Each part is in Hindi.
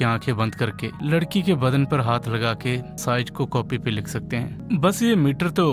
की आंखें बंद करके लड़की के बदन पर हाथ लगा के साइज को कॉपी पे लिख सकते हैं बस ये मीटर तो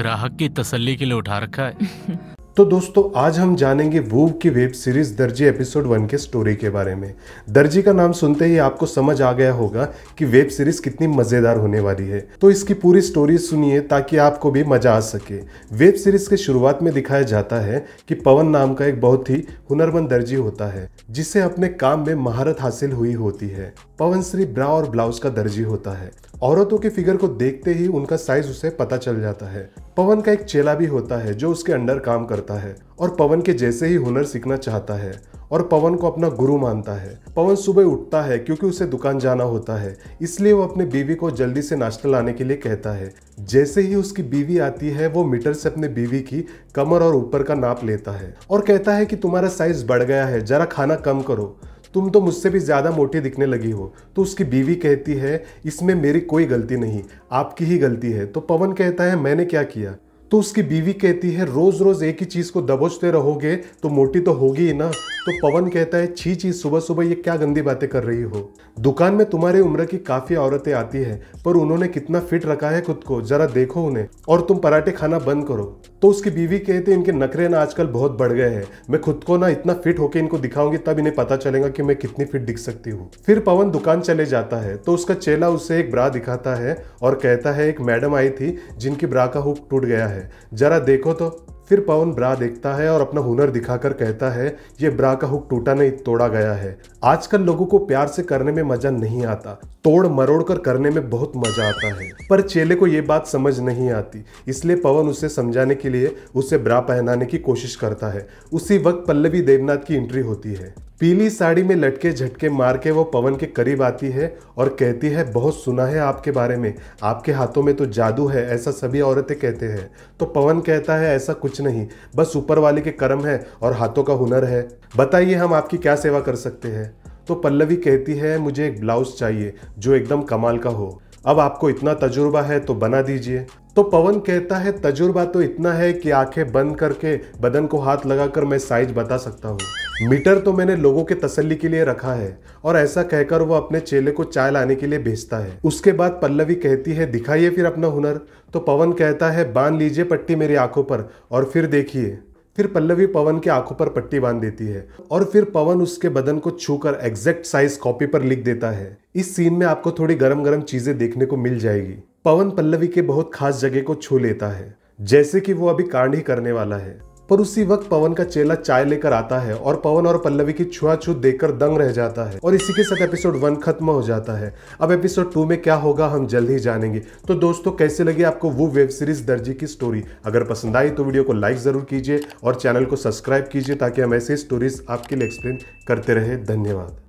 ग्राहक की तसल्ली के लिए उठा रखा है तो दोस्तों आज हम जानेंगे वूव की web series Darzi episode one के स्टोरी के बारे में दर्जी का नाम सुनते ही आपको समझ आ गया होगा कि वेब सीरीज कितनी मजेदार होने वाली है तो इसकी पूरी स्टोरी सुनिए ताकि आपको भी मजा आ सके वेब सीरीज के शुरुआत में दिखाया जाता है कि पवन नाम का एक बहुत ही हुनरमंद दर्जी होता है जिसे अपने काम में महारत हासिल हुई होती है पवन श्री ब्रा और ब्लाउज का दर्जी होता है औरतों के फिगर को देखते ही उनका साइज उसे पता चल जाता है पवन का एक चेला भी होता है जो उसके अंडर काम करता है और पवन के जैसे ही हुनर सीखना चाहता है और पवन को अपना गुरु मानता है पवन सुबह उठता है क्योंकि उसे दुकान जाना होता है इसलिए वो अपने बीवी को जल्दी से नाश्ता लाने के लिए कहता है जैसे ही उसकी बीवी आती है वो मीटर से अपने बीवी की कमर और ऊपर का नाप लेता है और कहता है कि तुम्हारा साइज बढ़ गया है जरा खाना कम करो तुम तो मुझसे भी ज़्यादा मोटी दिखने लगी हो तो उसकी बीवी कहती है इसमें मेरी कोई गलती नहीं आपकी ही गलती है तो पवन कहता है मैंने क्या किया तो उसकी बीवी कहती है रोज रोज एक ही चीज को दबोचते रहोगे तो मोटी तो होगी ही ना तो पवन कहता है छी छी सुबह सुबह ये क्या गंदी बातें कर रही हो दुकान में तुम्हारे उम्र की काफी औरतें आती है पर उन्होंने कितना फिट रखा है खुद को जरा देखो उन्हें और तुम पराठे खाना बंद करो तो उसकी बीवी कहते इनके नखरे ना आजकल बहुत बढ़ गए हैं मैं खुद को ना इतना फिट होके इनको दिखाऊंगी तब इन्हें पता चलेगा कि मैं कितनी फिट दिख सकती हूँ फिर पवन दुकान चले जाता है तो उसका चेला उसे एक ब्रा दिखाता है और कहता है एक मैडम आई थी जिनकी ब्रा का हुक टूट गया है है जरा देखो तो फिर पवन ब्रा देखता है और अपना हुनर दिखाकर कहता है ये ब्रा का हुक टूटा नहीं तोड़ा गया है आजकल लोगों को प्यार से करने में मजा नहीं आता तोड़ मरोड़ कर करने में बहुत मजा आता है पर चेले को ये बात समझ नहीं आती इसलिए पवन उसे समझाने के लिए उसे ब्रा पहनाने की कोशिश करता है उसी वक्त पल्लवी देवनाथ की एंट्री होती है पीली साड़ी में लटके झटके मार के वो पवन के करीब आती है और कहती है बहुत सुना है आपके बारे में आपके हाथों में तो जादू है ऐसा सभी औरतें कहते हैं तो पवन कहता है ऐसा कुछ नहीं बस ऊपर वाले के कर्म है और हाथों का हुनर है बताइए हम आपकी क्या सेवा कर सकते हैं तो पल्लवी कहती है मुझे एक ब्लाउज चाहिए जो एकदम कमाल का हो अब आपको इतना तजुर्बा है तो बना दीजिए तो पवन कहता है तजुर्बा तो इतना है कि आंखें बंद करके बदन को हाथ लगाकर मैं साइज बता सकता हूँ मीटर तो मैंने लोगों के तसल्ली के लिए रखा है और ऐसा कहकर वो अपने चेले को चाय लाने के लिए भेजता है उसके बाद पल्लवी कहती है दिखाइए फिर अपना हुनर तो पवन कहता है बांध लीजिए पट्टी मेरी आंखों पर और फिर देखिए फिर पल्लवी पवन के आंखों पर पट्टी बांध देती है और फिर पवन उसके बदन को छूकर एग्जैक्ट साइज कॉपी पर लिख देता है इस सीन में आपको थोड़ी गरम गरम चीजें देखने को मिल जाएगी पवन पल्लवी के बहुत खास जगह को छू लेता है जैसे कि वो अभी कांड ही करने वाला है पर उसी वक्त पवन का चेला चाय लेकर आता है और पवन और पल्लवी की छुआछूत देखकर दंग रह जाता है और इसी के साथ एपिसोड वन खत्म हो जाता है अब एपिसोड टू में क्या होगा हम जल्द ही जानेंगे तो दोस्तों कैसे लगी आपको वो वेब सीरीज दर्जी की स्टोरी अगर पसंद आई तो वीडियो को लाइक जरूर कीजिए और चैनल को सब्सक्राइब कीजिए ताकि हम ऐसे स्टोरीज आपके लिए एक्सप्लेन करते रहे धन्यवाद